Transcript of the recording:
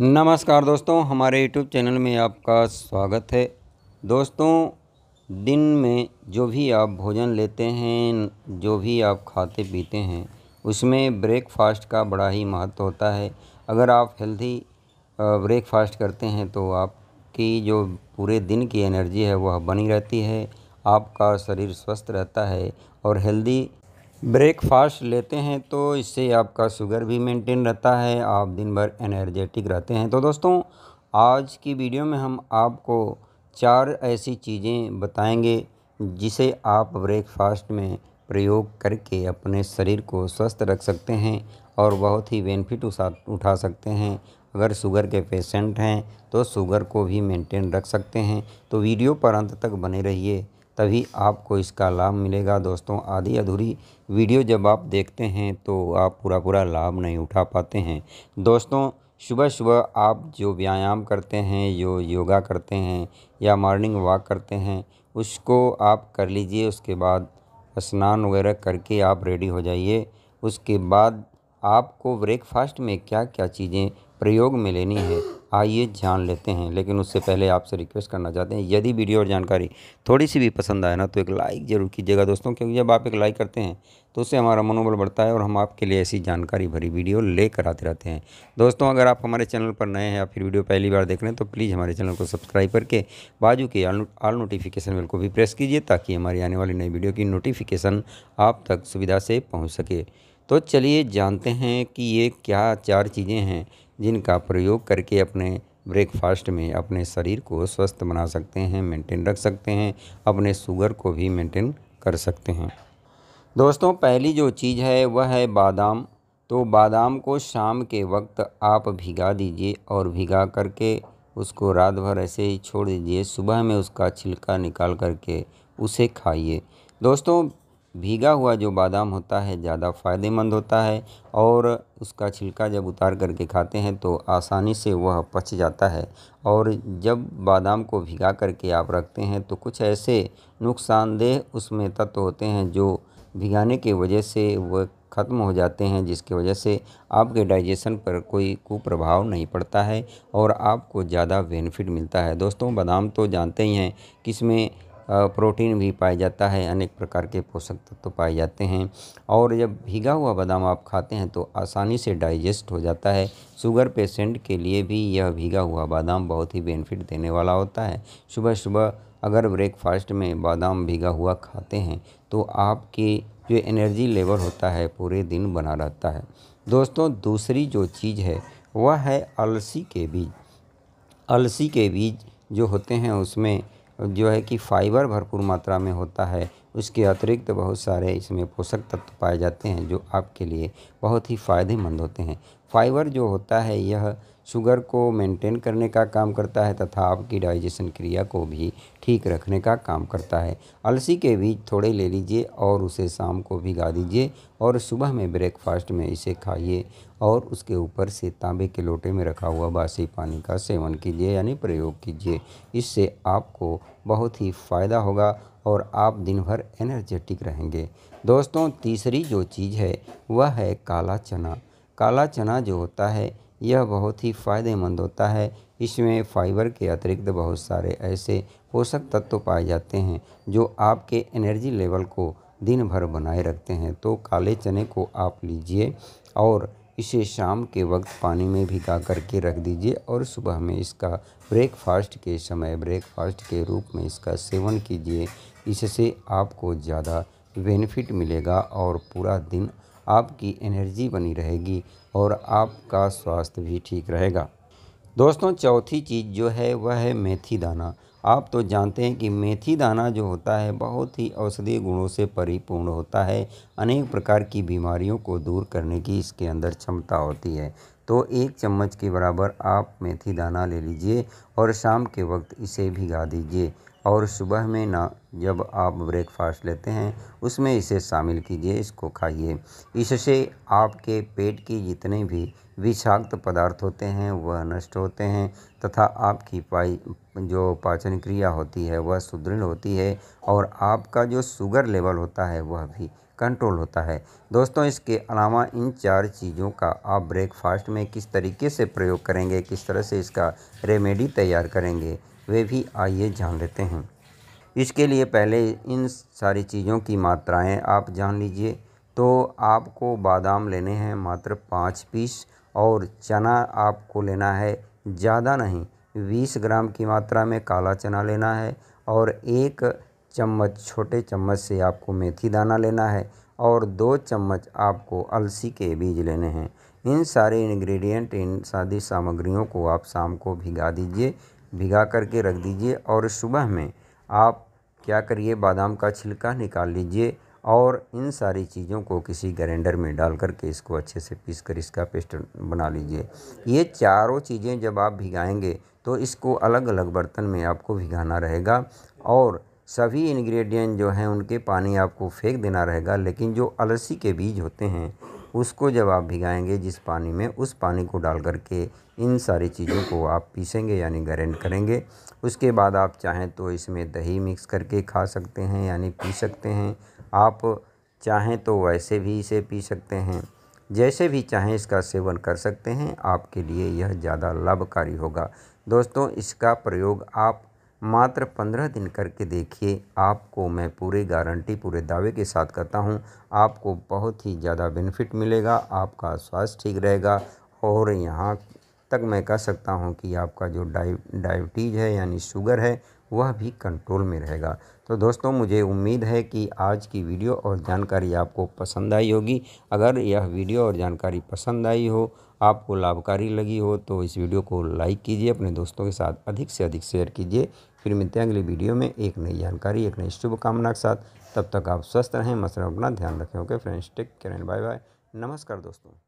नमस्कार दोस्तों हमारे YouTube चैनल में आपका स्वागत है दोस्तों दिन में जो भी आप भोजन लेते हैं जो भी आप खाते पीते हैं उसमें ब्रेकफास्ट का बड़ा ही महत्व होता है अगर आप हेल्दी ब्रेकफास्ट करते हैं तो आपकी जो पूरे दिन की एनर्जी है वह बनी रहती है आपका शरीर स्वस्थ रहता है और हेल्दी ब्रेकफास्ट लेते हैं तो इससे आपका शुगर भी मेंटेन रहता है आप दिन भर एनर्जेटिक रहते हैं तो दोस्तों आज की वीडियो में हम आपको चार ऐसी चीज़ें बताएंगे जिसे आप ब्रेकफास्ट में प्रयोग करके अपने शरीर को स्वस्थ रख सकते हैं और बहुत ही बेनिफिट उठा सकते हैं अगर शुगर के पेशेंट हैं तो शुगर को भी मेंटेन रख सकते हैं तो वीडियो पर अंत तक बने रहिए तभी आपको इसका लाभ मिलेगा दोस्तों आधी अधूरी वीडियो जब आप देखते हैं तो आप पूरा पूरा लाभ नहीं उठा पाते हैं दोस्तों सुबह सुबह आप जो व्यायाम करते हैं जो योगा करते हैं या मॉर्निंग वॉक करते हैं उसको आप कर लीजिए उसके बाद स्नान वगैरह करके आप रेडी हो जाइए उसके बाद आपको ब्रेकफास्ट में क्या क्या चीज़ें प्रयोग में लेनी है आइए जान लेते हैं लेकिन उससे पहले आपसे रिक्वेस्ट करना चाहते हैं यदि वीडियो और जानकारी थोड़ी सी भी पसंद आए ना तो एक लाइक ज़रूर कीजिएगा दोस्तों क्योंकि जब आप एक लाइक करते हैं तो उससे हमारा मनोबल बढ़ता है और हम आपके लिए ऐसी जानकारी भरी वीडियो लेकर आते रहते हैं दोस्तों अगर आप हमारे चैनल पर नए हैं या फिर वीडियो पहली बार देख रहे हैं तो प्लीज़ हमारे चैनल को सब्सक्राइब करके बाजू के आल नोटिफिकेशन बिल को भी प्रेस कीजिए ताकि हमारी आने वाली नई वीडियो की नोटिफिकेशन आप तक सुविधा से पहुँच सके तो चलिए जानते हैं कि ये क्या चार चीज़ें हैं जिनका प्रयोग करके अपने ब्रेकफास्ट में अपने शरीर को स्वस्थ बना सकते हैं मेंटेन रख सकते हैं अपने शुगर को भी मेंटेन कर सकते हैं दोस्तों पहली जो चीज़ है वह है बादाम तो बादाम को शाम के वक्त आप भिगा दीजिए और भिगा करके उसको रात भर ऐसे ही छोड़ दीजिए सुबह में उसका छिलका निकाल करके उसे खाइए दोस्तों भीगा हुआ जो बादाम होता है ज़्यादा फ़ायदेमंद होता है और उसका छिलका जब उतार करके खाते हैं तो आसानी से वह पच जाता है और जब बादाम को भिगा करके आप रखते हैं तो कुछ ऐसे नुकसानदेह उसमें तत्व होते हैं जो भिगाने की वजह से वह ख़त्म हो जाते हैं जिसकी वजह से आपके डाइजेशन पर कोई कुप्रभाव नहीं पड़ता है और आपको ज़्यादा बेनिफिट मिलता है दोस्तों बादाम तो जानते ही हैं कि इसमें प्रोटीन भी पाया जाता है अनेक प्रकार के पोषक तत्व तो पाए जाते हैं और जब भीगा हुआ बादाम आप खाते हैं तो आसानी से डाइजेस्ट हो जाता है शुगर पेशेंट के लिए भी यह भीगा हुआ बादाम बहुत ही बेनिफिट देने वाला होता है सुबह सुबह अगर ब्रेकफास्ट में बादाम भीगा हुआ खाते हैं तो आपके जो एनर्जी लेवल होता है पूरे दिन बना रहता है दोस्तों दूसरी जो चीज़ है वह है अलसी के बीज अलसी के बीज जो होते हैं उसमें जो है कि फाइबर भरपूर मात्रा में होता है उसके अतिरिक्त बहुत सारे इसमें पोषक तत्व पाए जाते हैं जो आपके लिए बहुत ही फ़ायदेमंद होते हैं फाइबर जो होता है यह शुगर को मेंटेन करने का काम करता है तथा आपकी डाइजेशन क्रिया को भी ठीक रखने का काम करता है अलसी के बीज थोड़े ले लीजिए और उसे शाम को भिगा दीजिए और सुबह में ब्रेकफास्ट में इसे खाइए और उसके ऊपर से तांबे के लोटे में रखा हुआ बासी पानी का सेवन कीजिए यानी प्रयोग कीजिए इससे आपको बहुत ही फ़ायदा होगा और आप दिन भर एनर्जेटिक रहेंगे दोस्तों तीसरी जो चीज़ है वह है काला चना काला चना जो होता है यह बहुत ही फायदेमंद होता है इसमें फाइबर के अतिरिक्त बहुत सारे ऐसे पोषक तत्व पाए जाते हैं जो आपके एनर्जी लेवल को दिन भर बनाए रखते हैं तो काले चने को आप लीजिए और इसे शाम के वक्त पानी में भिगा करके रख दीजिए और सुबह में इसका ब्रेकफास्ट के समय ब्रेकफास्ट के रूप में इसका सेवन कीजिए इससे आपको ज़्यादा बेनिफिट मिलेगा और पूरा दिन आपकी एनर्जी बनी रहेगी और आपका स्वास्थ्य भी ठीक रहेगा दोस्तों चौथी चीज़ जो है वह है मेथी दाना आप तो जानते हैं कि मेथी दाना जो होता है बहुत ही औषधीय गुणों से परिपूर्ण होता है अनेक प्रकार की बीमारियों को दूर करने की इसके अंदर क्षमता होती है तो एक चम्मच के बराबर आप मेथी दाना ले लीजिए और शाम के वक्त इसे भिगा दीजिए और सुबह में ना जब आप ब्रेकफास्ट लेते हैं उसमें इसे शामिल कीजिए इसको खाइए इससे आपके पेट की जितने भी विषाक्त पदार्थ होते हैं वह नष्ट होते हैं तथा आपकी पाई जो पाचन क्रिया होती है वह सुदृढ़ होती है और आपका जो शुगर लेवल होता है वह भी कंट्रोल होता है दोस्तों इसके अलावा इन चार चीज़ों का आप ब्रेकफास्ट में किस तरीके से प्रयोग करेंगे किस तरह से इसका रेमेडी तैयार करेंगे वे भी आइए जान लेते हैं इसके लिए पहले इन सारी चीज़ों की मात्राएं आप जान लीजिए तो आपको बादाम लेने हैं मात्र पाँच पीस और चना आपको लेना है ज़्यादा नहीं बीस ग्राम की मात्रा में काला चना लेना है और एक चम्मच छोटे चम्मच से आपको मेथी दाना लेना है और दो चम्मच आपको अलसी के बीज लेने हैं इन सारे इंग्रेडिएंट इन सादी सामग्रियों को आप शाम को भिगा दीजिए भिगा करके रख दीजिए और सुबह में आप क्या करिए बादाम का छिलका निकाल लीजिए और इन सारी चीज़ों को किसी ग्राइंडर में डाल करके इसको अच्छे से पीस कर इसका पेस्ट बना लीजिए ये चारों चीज़ें जब आप भिगाएंगे तो इसको अलग अलग बर्तन में आपको भिगाना रहेगा और सभी इंग्रेडिएंट जो हैं उनके पानी आपको फेंक देना रहेगा लेकिन जो अलसी के बीज होते हैं उसको जब आप भिगाएंगे जिस पानी में उस पानी को डाल करके इन सारी चीज़ों को आप पीसेंगे यानी ग्रैंड करेंगे उसके बाद आप चाहें तो इसमें दही मिक्स करके खा सकते हैं यानी पी सकते हैं आप चाहें तो वैसे भी इसे पी सकते हैं जैसे भी चाहें इसका सेवन कर सकते हैं आपके लिए यह ज़्यादा लाभकारी होगा दोस्तों इसका प्रयोग आप मात्र पंद्रह दिन करके देखिए आपको मैं पूरी गारंटी पूरे दावे के साथ करता हूँ आपको बहुत ही ज़्यादा बेनिफिट मिलेगा आपका स्वास्थ्य ठीक रहेगा और यहाँ तक मैं कह सकता हूँ कि आपका जो डाइ डायबिटीज़ है यानी शुगर है वह भी कंट्रोल में रहेगा तो दोस्तों मुझे उम्मीद है कि आज की वीडियो और जानकारी आपको पसंद आई होगी अगर यह वीडियो और जानकारी पसंद आई हो आपको लाभकारी लगी हो तो इस वीडियो को लाइक कीजिए अपने दोस्तों के साथ अधिक से अधिक शेयर कीजिए फिर मिलते हैं अगली वीडियो में एक नई जानकारी एक नई शुभकामना के साथ तब तक आप स्वस्थ रहें मसला अपना ध्यान रखें okay friends take care bye bye नमस्कार दोस्तों